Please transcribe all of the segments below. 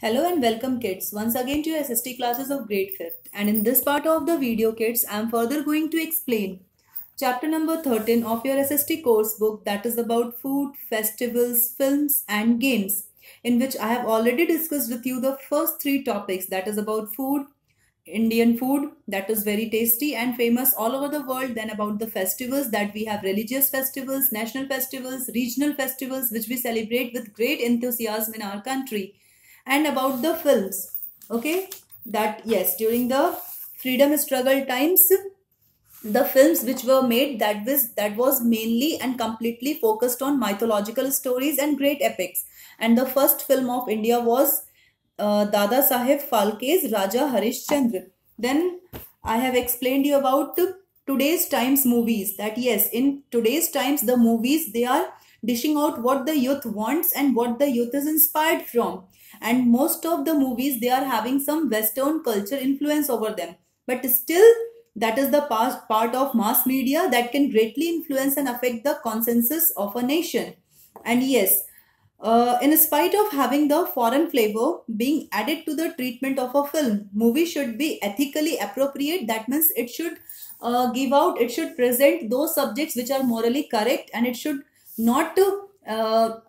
Hello and welcome kids once again to your SST classes of grade 5th and in this part of the video kids I am further going to explain chapter number 13 of your SST course book that is about food, festivals, films and games in which I have already discussed with you the first three topics that is about food, Indian food that is very tasty and famous all over the world then about the festivals that we have religious festivals, national festivals, regional festivals which we celebrate with great enthusiasm in our country and about the films okay that yes during the freedom struggle times the films which were made that was that was mainly and completely focused on mythological stories and great epics and the first film of india was uh, dada Sahib phalke's raja harishchandra then i have explained you about today's times movies that yes in today's times the movies they are dishing out what the youth wants and what the youth is inspired from and most of the movies they are having some western culture influence over them but still that is the past part of mass media that can greatly influence and affect the consensus of a nation and yes uh, in spite of having the foreign flavor being added to the treatment of a film movie should be ethically appropriate that means it should uh, give out it should present those subjects which are morally correct and it should not uh,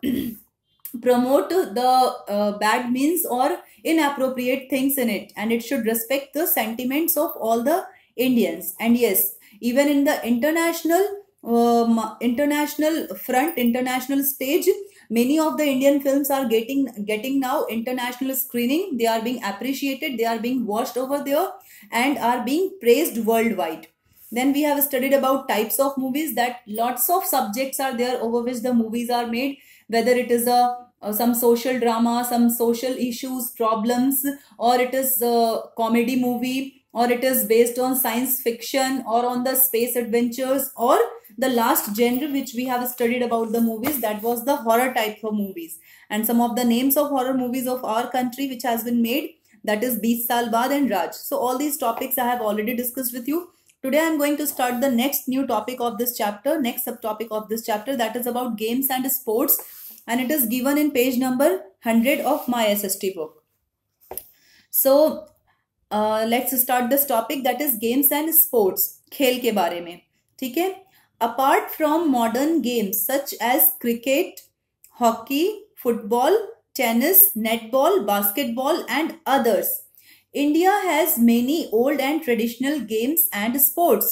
promote the uh, bad means or inappropriate things in it and it should respect the sentiments of all the indians and yes even in the international um, international front international stage many of the indian films are getting getting now international screening they are being appreciated they are being watched over there and are being praised worldwide then we have studied about types of movies that lots of subjects are there over which the movies are made whether it is a uh, some social drama, some social issues, problems, or it is a comedy movie, or it is based on science fiction, or on the space adventures, or the last genre which we have studied about the movies that was the horror type of movies. And some of the names of horror movies of our country which has been made that is Beast Salbad and Raj. So all these topics I have already discussed with you. Today I'm going to start the next new topic of this chapter, next subtopic of this chapter that is about games and sports and it is given in page number 100 of my SST book. So uh, let's start this topic that is games and sports, खेल के बारे में ठीक है apart from modern games such as cricket, hockey, football, tennis, netball, basketball and others India has many old and traditional games and sports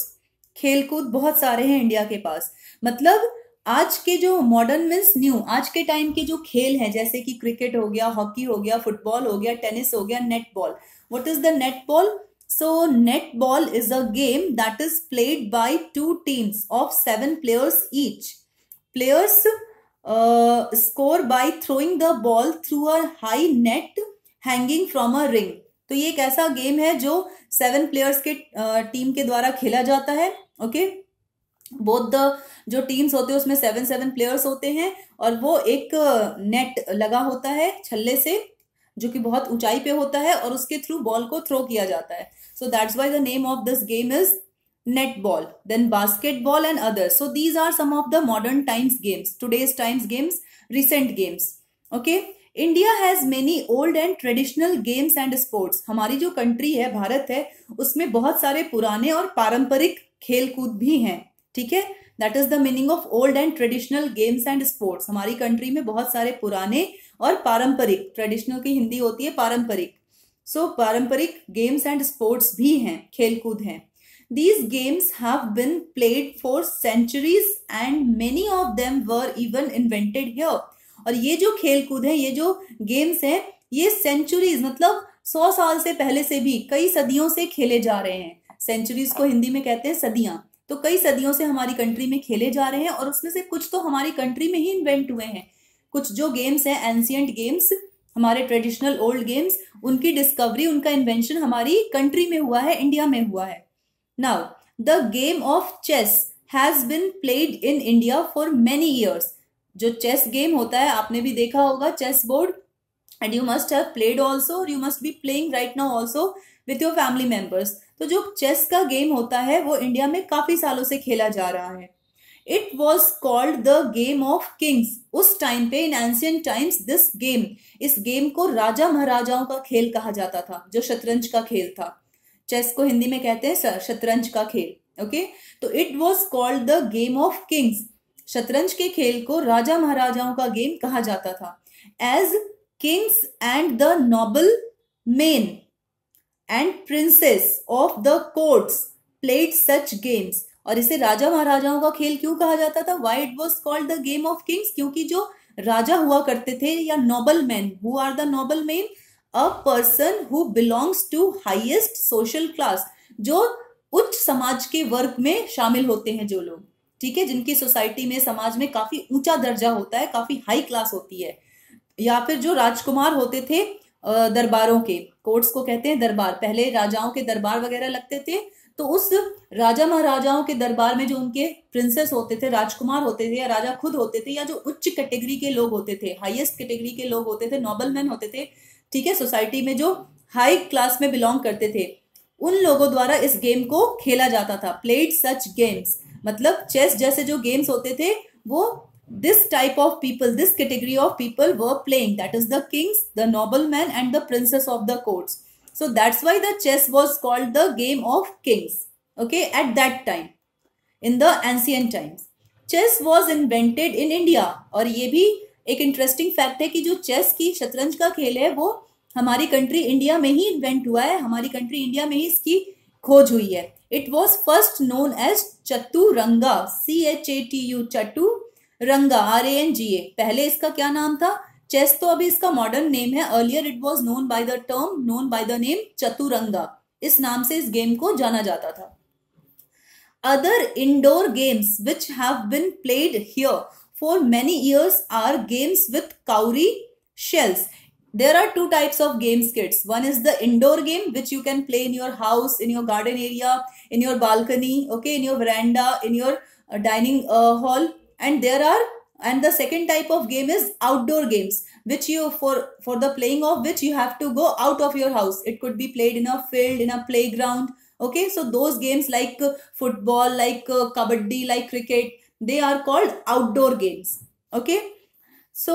खेलकूद बहुत सारे हैं इंडिया के पास मतलब आज के जो मॉडर्न मीन्स न्यू आज के टाइम के जो खेल हैं जैसे कि क्रिकेट हो गया हॉकी हो गया फुटबॉल हो गया टेनिस हो गया netball what is the netball So netball is a game that is played by two teams of seven players each. Players uh, score by throwing the ball through a high net hanging from a ring. तो ये एक ऐसा game है जो seven players के team के द्वारा खेला जाता है ओके बोथ द जो टीम्स होते हैं उसमें सेवन सेवन प्लेयर्स होते हैं और वो एक नेट लगा होता है छल्ले से जो कि बहुत ऊंचाई पे होता है और उसके थ्रू बॉल को थ्रो किया जाता है so that's why the name of this game is netball ball basketball and others so these are some of the times games today's times games recent games okay okay India has many old and traditional games and sports हमारी जो country है भारत है उसमें बहुत सारे पुराने और पारंपरिक खेल कूद भी हैं ठीक है that is the meaning of old and traditional games and sports हमारी कंट्री में बहुत सारे पुराने और पारंपरिक ट्रेडिशनल की हिंदी होती है पारंपरिक सो so, पारंपरिक गेम्स एंड स्पोर्ट्स भी हैं खेलकूद हैं these games have been played for centuries and many of them were even invented here और ये जो खेल कूद है ये जो गेम्स हैं ये सेंचुरीज मतलब सौ साल से पहले से भी कई सदियों से खेले जा रहे हैं सेंचुरीज को हिंदी में कहते हैं सदियां तो कई सदियों से हमारी कंट्री में खेले जा रहे हैं और उसमें से कुछ तो हमारी कंट्री में ही इन्वेंट हुए हैं कुछ जो गेम्स हैं एंशियंट गेम्स हमारे ट्रेडिशनल ओल्ड गेम्स उनकी डिस्कवरी उनका इन्वेंशन हमारी कंट्री में हुआ है इंडिया में हुआ है now the game of chess has been played in India for many years जो चेस गेम होता है आपने भी देखा होगा chess board and you must have played also और you must be playing right now also with your family members तो जो चेस का गेम होता है वो इंडिया में काफ़ी सालों से खेला जा रहा है it was called the game of kings उस टाइम पे in ancient times this game इस गेम को राजा महाराजाओं का खेल कहा जाता था जो शतरंज का खेल था चेस को हिंदी में कहते हैं शतरंज का खेल ओके okay? तो it was called the game of kings शतरंज के खेल को राजा महाराजाओं का गेम कहा जाता था as kings and the noble men and princes of the courts played such games और इसे राजा महाराजाओं का खेल क्यों कहा जाता था why it was called the game of kings क्योंकि जो राजा हुआ करते थे या noble man who are the noble man a person who belongs to highest social class जो उच्च समाज के वर्ग में शामिल होते हैं जो लोग ठीक है जिनकी सोसाइटी में समाज में काफी ऊंचा दर्जा होता है काफी हाई क्लास होती है या फिर जो राजकुमार होते थे दरबारों के कोर्ट्स को कहते हैं दरबार पहले राजाओं के दरबार वगैरह लगते थे तो उस राजा महाराजाओं के दरबार में जो उनके प्रिंसेस होते थे राजकुमार होते थे या राजा खुद होते थे या जो उच्च कैटेगरी के लोग होते थे हाईएस्ट कैटेगरी के लोग होते थे नॉबल मैन होते थे ठीक है सोसाइटी में जो हाई क्लास में बिलोंग करते थे उन लोगों द्वारा इस गेम को खेला जाता था प्लेड सच गेम्स मतलब चेस जैसे जो गेम्स होते थे वो this type of people this category of people were playing that is the kings the noble man and the princes of the courts so that's why the chess was called the game of kings okay at that time in the ancient times chess was invented in India और ये भी एक interesting fact है कि जो chess की शतरंज का खेल है वो हमारी कंट्री इंडिया में ही इन्वेंट हुआ है हमारी कंट्री इंडिया में ही इसकी खोज हुई है It was first known as Chaturanga, C H A T U Chaturanga, R A N G A पहले इसका क्या नाम था चेस तो अभी इसका मॉडर्न नेम है earlier it was known by the term known by the name Chaturanga इस नाम से इस गेम को जाना जाता था other indoor games which have been played here for many years are games with cowrie shells there are two types of games kits one is the indoor game which you can play in your house in your garden area in your balcony okay in your veranda in your uh, dining uh, hall and there are and the second type of game is outdoor games which you for for the playing of which you have to go out of your house it could be played in a field in a playground okay so those games like uh, football like uh, kabaddi like cricket they are called outdoor games okay so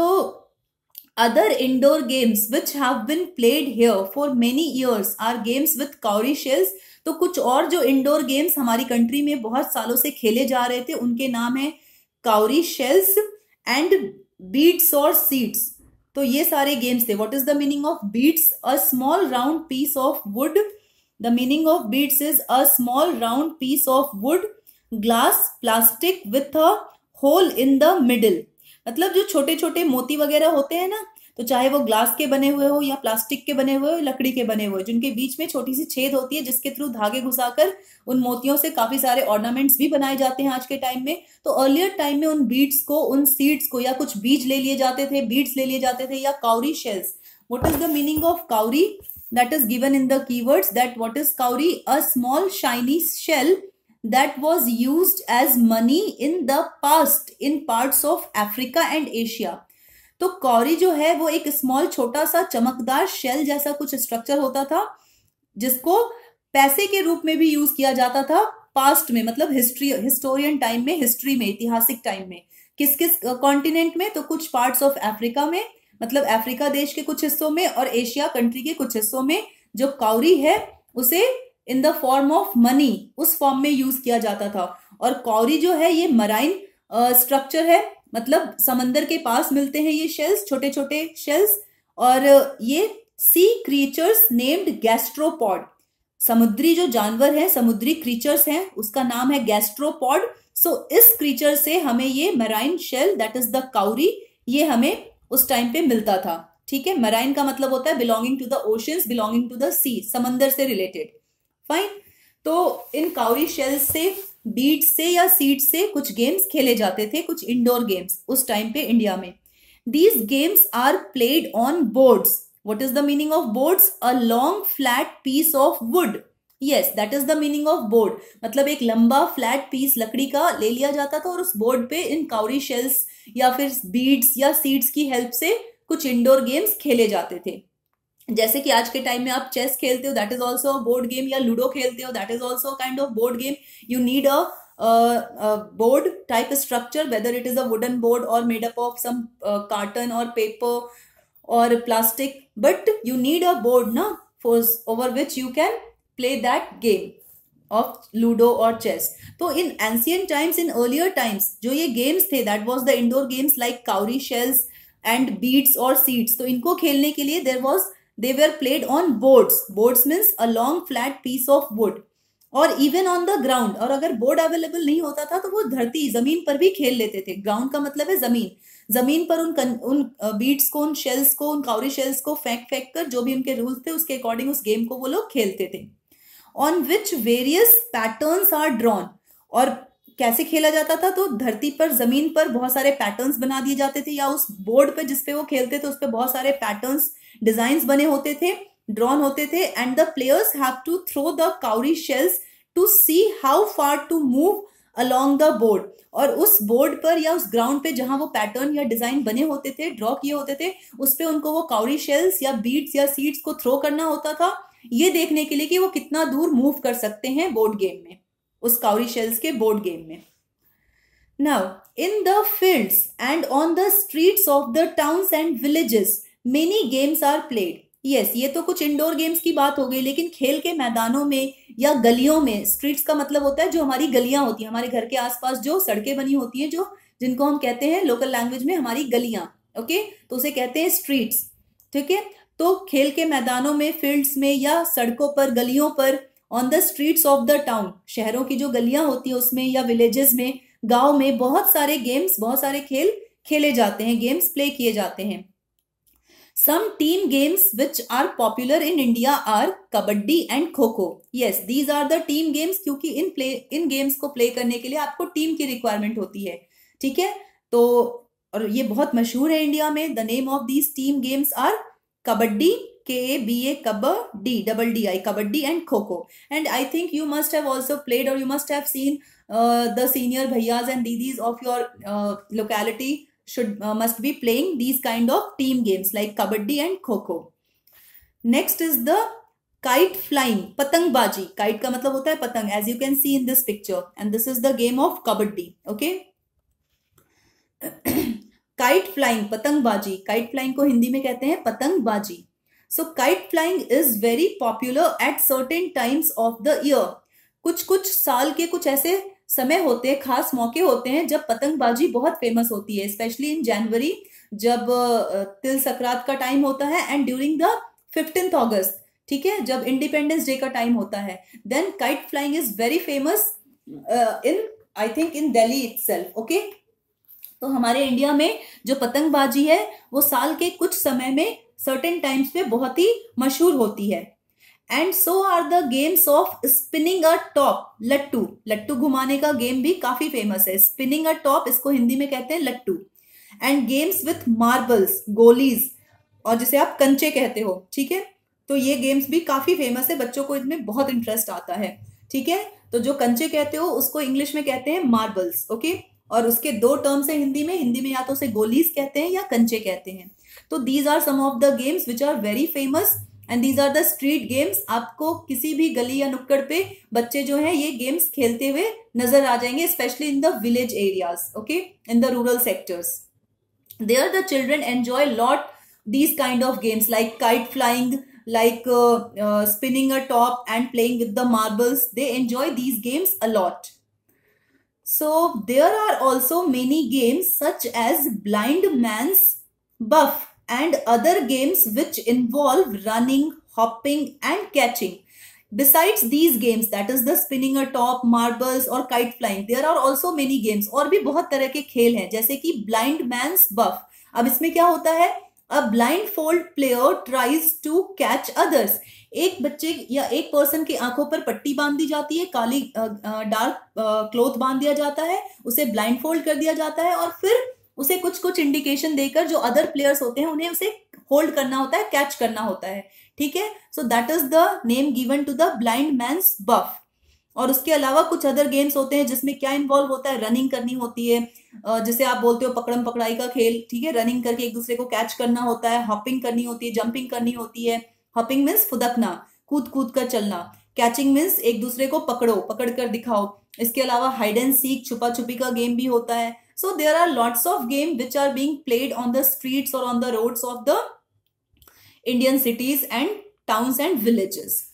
Other indoor games which have been played here for many years are games with cowrie shells. तो कुछ और जो indoor games हमारी country में बहुत सालों से खेले जा रहे थे उनके नाम है काउरी शेल्स एंड बीट्स और सीड्स तो ये सारे गेम्स थे what is the meaning of beads a small round piece of wood the meaning of beads is a small round piece of wood glass plastic with a hole in the middle मतलब जो छोटे छोटे मोती वगैरह होते हैं ना तो चाहे वो ग्लास के बने हुए हो या प्लास्टिक के बने हुए हो लकड़ी के बने हुए जिनके बीच में छोटी सी छेद होती है जिसके थ्रू धागे घुसाकर उन मोतियों से काफी सारे ऑर्नामेंट्स भी बनाए जाते हैं आज के टाइम में तो अर्लियर टाइम में उन बीड्स को उन सीड्स को या कुछ बीज ले लिए जाते थे बीड्स ले लिए जाते थे या cowrie shells is the meaning of cowrie that is given in the key keywords that what is cowrie a small shiny shell that was use as money in the past in part of Africa and Asia तो cowrie जो है वो एक small छोटा सा चमकदार shell जैसा कुछ स्ट्रक्चर होता था जिसको पैसे के रूप में भी यूज किया जाता था पास्ट में मतलब हिस्ट्री हिस्टोरियन टाइम में हिस्ट्री में ऐतिहासिक टाइम में किस किस कॉन्टिनेंट में तो कुछ पार्ट्स ऑफ अफ्रीका में मतलब अफ्रीका देश के कुछ हिस्सों में और एशिया कंट्री के कुछ हिस्सों में जो कौरी है उसे in the form of money उस फॉर्म में यूज किया जाता था और कौरी जो है ये मराइन स्ट्रक्चर है मतलब समंदर के पास मिलते हैं ये शेल्स छोटे छोटे शेल्स और ये सी क्रीचर्स नेम्ड गैस्ट्रोपॉड समुद्री जो जानवर है समुद्री क्रीचर्स हैं उसका नाम है गैस्ट्रोपॉड सो इस क्रीचर से हमें ये marine shell that is the cowrie ये हमें उस टाइम पे मिलता था ठीक है मराइन का मतलब होता है belonging to the oceans belonging to the sea समंदर से रिलेटेड फाइन तो इन काउरी शेल्स से बीट से या सीट से कुछ गेम्स खेले जाते थे कुछ इंडोर गेम्स उस टाइम पे इंडिया में these games are played on boards what is the meaning of boards a long flat piece of wood yes that is the meaning of board मतलब एक लंबा फ्लैट पीस लकड़ी का ले लिया जाता था और उस बोर्ड पे इन काउरी शेल्स या फिर बीड्स या सीड्स की हेल्प से कुछ इंडोर गेम्स खेले जाते थे जैसे कि आज के टाइम में आप चेस खेलते हो that is also board game या लूडो खेलते हो that is also kind of board game you need a board type structure whether it is a wooden board और made up of some carton और paper और plastic but you need a board ना for over which you can play that game of ludo और chess तो in ancient times in earlier times जो ये games थे that was the indoor games like cowrie shells and beads और seeds तो इनको खेलने के लिए there was They were played on boards. Boards means a long flat piece of wood. और इवन ऑन द ग्राउंड और अगर बोर्ड अवेलेबल नहीं होता था तो वो धरती जमीन पर भी खेल लेते थे ग्राउंड का मतलब है जमीन जमीन पर उन उन बीट्स को उन शेल्स को उन काउरी शेल्स को फेंक फेंक कर जो भी उनके रूल्स थे उसके अकॉर्डिंग उस गेम को वो लोग खेलते थे on which various pattern are drawn और कैसे खेला जाता था तो धरती पर जमीन पर बहुत सारे पैटर्न बना दिए जाते थे या उस बोर्ड पर जिसपे वो खेलते थे उस पर बहुत सारे पैटर्न्स डिजाइन बने होते थे ड्रॉन होते थे and the players have to throw the cowrie shells to see how far to move along the board और उस बोर्ड पर या उस ग्राउंड पे जहां वो पैटर्न या डिजाइन बने होते थे ड्रॉ किए होते थे उस पर उनको वो काउरी शेल्स या बीट्स या सीड्स को थ्रो करना होता था ये देखने के लिए कि वो कितना दूर मूव कर सकते हैं बोर्ड गेम में उस काउरी शेल्स के बोर्ड गेम में now in the fields and on the streets of the towns and villages many games are played yes ये तो कुछ इंडोर गेम्स की बात हो गई लेकिन खेल के मैदानों में या गलियों में स्ट्रीट्स का मतलब होता है जो हमारी गलियां होती हैं हमारे घर के आसपास जो सड़कें बनी होती हैं जो जिनको हम कहते हैं लोकल लैंग्वेज में हमारी गलियां ओके तो उसे कहते हैं स्ट्रीट्स ठीक है तो खेल के मैदानों में फील्ड्स में या सड़कों पर गलियों पर on the streets of the town शहरों की जो गलियां होती हैं उसमें या विलेजेस में गाँव में बहुत सारे गेम्स बहुत सारे खेल खेले जाते हैं गेम्स प्ले किए जाते हैं Some team games which are popular in India are kabaddi and kho kho yes these are the team games क्योंकि इन प्ले इन गेम्स को प्ले करने के लिए आपको टीम की रिक्वायरमेंट होती है ठीक है तो और ये बहुत मशहूर है इंडिया में the name of these team games are kabaddi K A B A kabaddi double D I kabaddi and kho kho and I think you must have also played और you must have seen the senior भैयाज एंड दीदीज of your locality should uh, must be playing these kind of team games like kabaddi and kho-kho. Next is the kite flying, patang baji Kite ka matlab hota hai patang as you can see in this picture and this is the game of kabaddi. Okay. kite flying patang baji kite flying ko hindi mein kehte hain patang baji so kite flying is very popular at certain times of the year कुछ कुछ साल के कुछ ऐसे समय होते हैं खास मौके होते हैं जब पतंगबाजी बहुत फेमस होती है स्पेशली इन जनवरी जब तिल संक्रांत का टाइम होता है and during the fifteenth August ठीक है जब इंडिपेंडेंस डे का टाइम होता है then kite flying is very famous in I think in Delhi it okay तो हमारे इंडिया में जो पतंगबाजी है वो साल के कुछ समय में सर्टेन टाइम्स पे बहुत ही मशहूर होती है and so are the games of spinning a top लट्टू लट्टू घुमाने का गेम भी काफी फेमस है स्पिनिंग अ टॉप इसको हिंदी में कहते हैं लट्टू एंड गेम्स विथ मार्बल्स गोलीज और जिसे आप कंचे कहते हो ठीक है तो ये गेम्स भी काफी फेमस है बच्चों को इसमें बहुत इंटरेस्ट आता है ठीक है तो जो कंचे कहते हो उसको इंग्लिश में कहते हैं मार्बल्स ओके और उसके दो टर्म्स है हिंदी में हिंदी में या तो उसे गोलीज कहते हैं या कंचे कहते हैं तो these are some of the games which are very famous and these are the street games आपको किसी भी गली या नुक्कड़ पे बच्चे जो है ये गेम्स खेलते हुए नजर आ जाएंगे specially in the village areas okay in the rural sectors they are the children enjoy lot these kind of games like kite flying like spinning a top and playing with the marbles they enjoy these games a lot so a are also many games such as blind man buff and other games which involve running, hopping and catching. Besides these games, that is the spinning a top, marbles or kite flying, there are also many games aur bhi bahut tarah ke khel hain jaise ki blind man's buff. ab isme kya hota hai a blindfold player tries to catch others एक बच्चे या एक person की आंखों पर पट्टी बांध दी जाती है काली डार्क क्लोथ बांध दिया जाता है उसे ब्लाइंड फोल्ड कर दिया जाता है और फिर उसे कुछ कुछ इंडिकेशन देकर जो अदर प्लेयर्स होते हैं उन्हें उसे होल्ड करना होता है कैच करना होता है ठीक है so that is the name given to the blind man buff और उसके अलावा कुछ अदर गेम्स होते हैं जिसमें क्या इन्वॉल्व होता है रनिंग करनी होती है जैसे आप बोलते हो पकड़म पकड़ाई का खेल ठीक है रनिंग करके एक दूसरे को कैच करना होता है हॉपिंग करनी होती है जंपिंग करनी होती है हॉपिंग मीन्स फुदकना कूद कूद कर चलना कैचिंग मीन्स एक दूसरे को पकड़ो पकड़ कर दिखाओ इसके अलावा हाइड एंड सीख छुपा छुपी का गेम भी होता है So there are lots of games which are being played on the streets or on the roads of the Indian cities and towns and villages.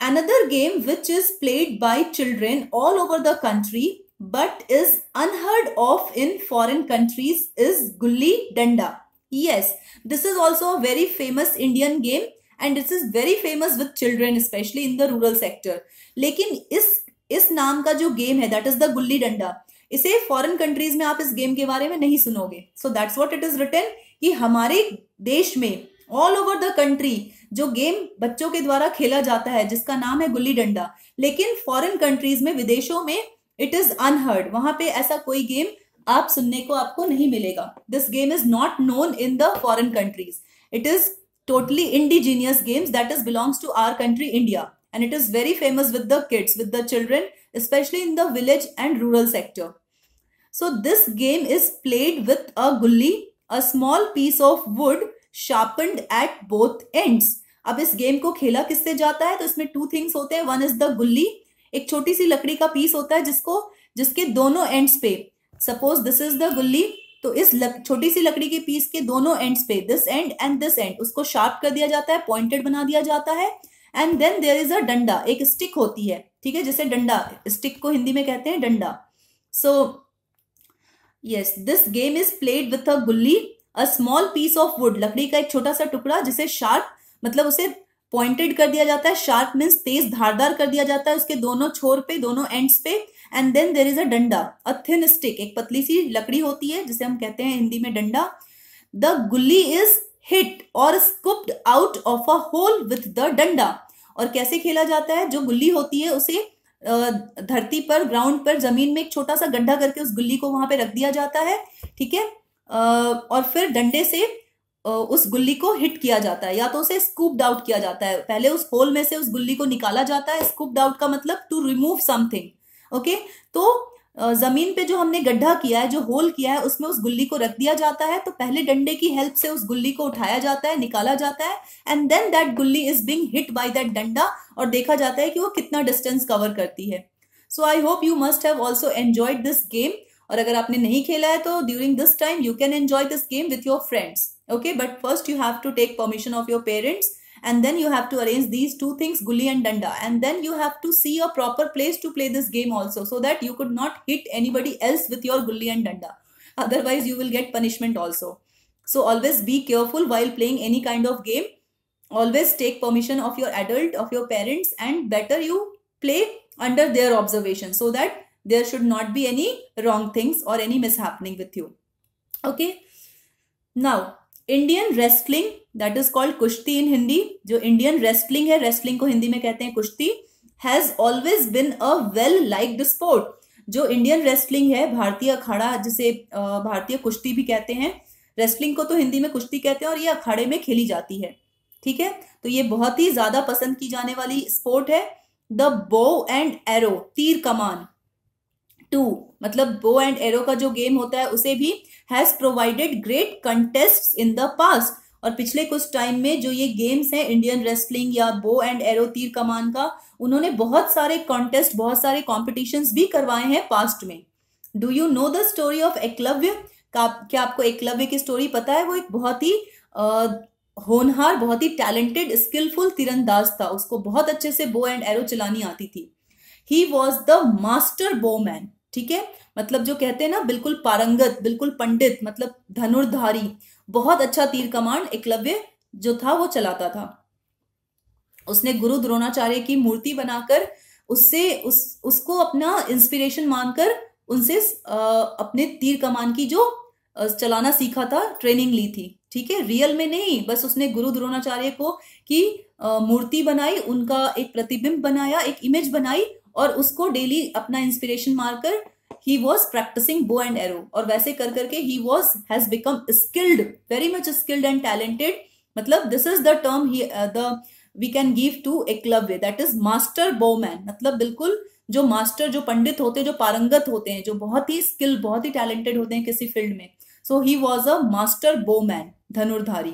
Another game which is played by children all over the country but is unheard of in foreign countries is Gulli Danda. Yes, this is also a very famous Indian game and this is very famous with children especially in the rural sector लेकिन इस इस नाम का जो game है that is the gulli danda. इसे foreign countries में आप इस गेम के बारे में नहीं सुनोगे so that's what it is written कि हमारे देश में ऑल ओवर द कंट्री जो गेम बच्चों के द्वारा खेला जाता है जिसका नाम है गुल्ली डंडा लेकिन फॉरेन कंट्रीज में विदेशों में इट इज अनहर्ड वहां पे ऐसा कोई गेम आप सुनने को आपको नहीं मिलेगा this game is not known in the foreign countries it is totally indigenous games that is belongs to our country India and it is very famous with the kids with the children especially in the village and rural sector. So this game is played with a gulli, a small piece of wood sharpened at both ends. अब इस game को खेला किससे जाता है तो इसमें two things होते हैं वन इज द गुल्ली एक छोटी सी लकड़ी का पीस होता है जिसको जिसके दोनों एंड्स पे सपोज दिस इज द गुल्ली तो इस छोटी सी लकड़ी के पीस के दोनों एंड्स पे this end and this end उसको शार्प कर दिया जाता है पॉइंटेड बना दिया जाता है and then there is a danda एक स्टिक होती है ठीक है जैसे डंडा स्टिक को हिंदी में कहते हैं डंडा so yes this game is played with a gulli a small piece of wood लकड़ी का एक छोटा सा टुकड़ा जिसे शार्प मतलब उसे पॉइंटेड कर दिया जाता है शार्प मीन्स तेज धारदार कर दिया जाता है उसके दोनों छोर पे दोनों एंड्स पे and then there is a danda a thin stick एक पतली सी लकड़ी होती है जिसे हम कहते हैं हिंदी में डंडा द गुल्ली इज हिट और scooped out of a hole with the danda और कैसे खेला जाता है जो गुल्ली होती है उसे धरती पर ग्राउंड पर जमीन में एक छोटा सा गड्ढा करके उस गुल्ली को वहां पे रख दिया जाता है ठीक है और फिर डंडे से उस गुल्ली को हिट किया जाता है या तो उसे स्कूप आउट किया जाता है पहले उस होल में से उस गुल्ली को निकाला जाता है स्कूप आउट का मतलब टू रिमूव समथिंग ओके तो जमीन पे जो हमने गड्ढा किया है जो होल किया है उसमें उस गुल्ली को रख दिया जाता है तो पहले डंडे की हेल्प से उस गुल्ली को उठाया जाता है निकाला जाता है and then that gulli is being hit by that danda और देखा जाता है कि वो कितना डिस्टेंस कवर करती है so I hope you must have also enjoyed this game और अगर आपने नहीं खेला है तो during this time you can enjoy this game with your friends okay but first you have to take permission of your parents and then you have to arrange these two things gully and danda and then you have to see a proper place to play this game also so that you could not hit anybody else with your gully and danda otherwise you will get punishment also so always be careful while playing any kind of game always take permission of your adult of your parents and better you play under their observation so that there should not be any wrong things or any mishappening with you okay now Indian wrestling that is called kushti in Hindi जो Indian wrestling है wrestling को हिंदी में कहते हैं kushti has always been a well liked sport जो Indian wrestling है भारतीय अखाड़ा जिसे भारतीय कुश्ती भी कहते हैं रेस्लिंग को तो हिंदी में कुश्ती कहते हैं और ये अखाड़े में खेली जाती है ठीक है तो ये बहुत ही ज्यादा पसंद की जाने वाली स्पोर्ट है द बो एंड एरो तीर कमान टू मतलब बो एंड एरो का जो गेम होता है उसे भी has provided great contest in the past और पिछले कुछ टाइम में जो ये गेम्स हैं इंडियन रेसलिंग या बो एंड एरो तीर कमान का उन्होंने बहुत सारे कॉन्टेस्ट बहुत सारे कॉम्पिटिशन भी करवाए हैं पास्ट में do you know the story of Eklavya क्या आपको एकलव्य की स्टोरी पता है वो एक बहुत ही आ, होनहार बहुत ही टैलेंटेड स्किलफुल तीरंदाज था उसको बहुत अच्छे से बो एंड एरो चलानी आती थी he was the master bowman ठीक है मतलब जो कहते हैं ना बिल्कुल पारंगत बिल्कुल पंडित मतलब धनुर्धारी बहुत अच्छा तीर कमांड एकलव्य जो था वो चलाता था उसने गुरु द्रोणाचार्य की मूर्ति बनाकर उससे उस उसको अपना इंस्पिरेशन मानकर उनसे अपने तीर कमान की जो चलाना सीखा था ट्रेनिंग ली थी ठीक है रियल में नहीं बस उसने गुरु द्रोणाचार्य को की मूर्ति बनाई उनका एक प्रतिबिंब बनाया एक इमेज बनाई और उसको डेली अपना इंस्पिरेशन मारकर he was practising bow and arrow और वैसे कर करके he was has become skilled very much skilled and talented मतलब this is the term he the we can give to Eklavya that is master bowman मतलब बिल्कुल जो master जो पंडित होते हैं जो पारंगत होते हैं जो बहुत ही स्किल बहुत ही टैलेंटेड होते हैं किसी फील्ड में so he was a master bowman धनुर्धारी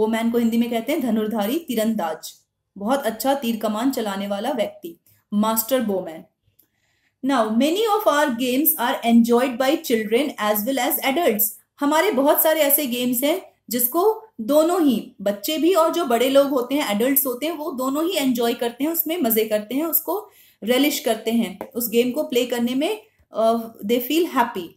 बोमैन को हिंदी में कहते हैं धनुर्धारी तीरंदाज बहुत अच्छा तीर कमान चलाने वाला व्यक्ति master bowman. Now, many of our games are enjoyed by children as well as adults. हमारे बहुत सारे ऐसे गेम्स हैं जिसको दोनों ही बच्चे भी और जो बड़े लोग होते हैं एडल्ट होते हैं वो दोनों ही एंजॉय करते हैं उसमें मजे करते हैं उसको रेलिश करते हैं उस गेम को प्ले करने में they feel happy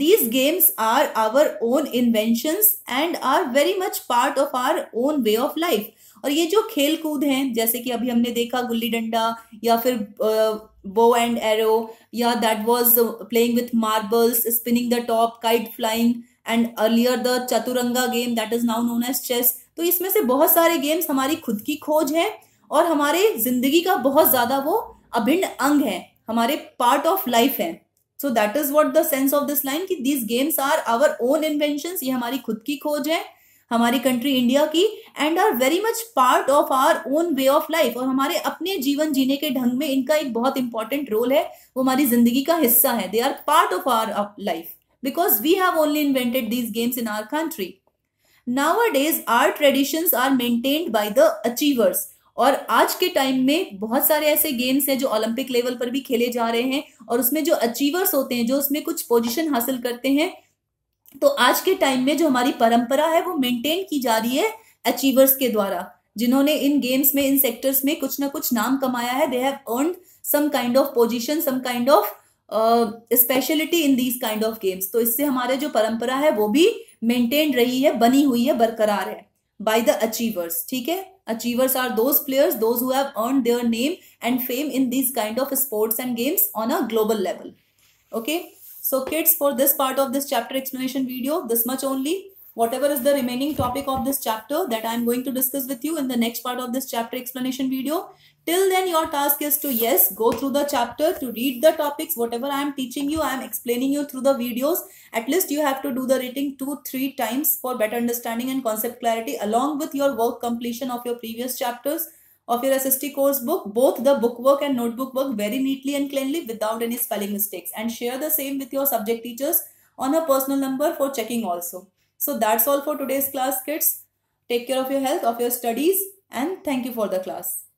these games are our own inventions and are very much part of our own way of life और ये जो खेल कूद हैं जैसे कि अभी हमने देखा गुल्ली डंडा या फिर बो एंड एरो या that was playing with marbles spinning the top kite flying and earlier the Chaturanga game that is now known as chess तो इसमें से बहुत सारे गेम्स हमारी खुद की खोज है और हमारे जिंदगी का बहुत ज़्यादा वो अभिन्न अंग है हमारे पार्ट ऑफ लाइफ है so that is what the sense of this line की these games are our own invention ये हमारी खुद की खोज है हमारी कंट्री इंडिया की and are very much part of our own way of life और हमारे अपने जीवन जीने के ढंग में इनका एक बहुत इंपॉर्टेंट रोल है वो हमारी जिंदगी का हिस्सा है they are part of our life because we have only invented games in our country country. These are tradition are maintained by the achievers और आज के टाइम में बहुत सारे ऐसे गेम्स हैं जो ओलंपिक लेवल पर भी खेले जा रहे हैं और उसमें जो अचीवर्स होते हैं जो उसमें कुछ पोजीशन हासिल करते हैं तो आज के टाइम में जो हमारी परंपरा है वो मेंटेन की जा रही है अचीवर्स के द्वारा जिन्होंने इन गेम्स में इन सेक्टर्स में कुछ ना कुछ नाम कमाया है they have earn some kind of position some kind of speciality in these kind of games तो इससे हमारे जो परंपरा है वो भी मेंटेन रही है बनी हुई है बरकरार है बाय द अचीवर्स ठीक है achievers are those players those who have earn their name and fame in these kind of sports and games on a global level okay So kids, for this part of this chapter explanation video, this much only. Whatever is the remaining topic of this chapter that I am going to discuss with you in the next part of this chapter explanation video. Till then, your task is to, yes, go through the chapter, to read the topics, whatever I am teaching you, I am explaining you through the videos. At least you have to do the reading two, three times for better understanding and concept clarity along with your work completion of your previous chapters of your SST course book, both the bookwork and notebook work very neatly and cleanly without any spelling mistakes and share the same with your subject teachers on a personal number for checking also. So that's all for today's class kids. Take care of your health, of your studies and thank you for the class.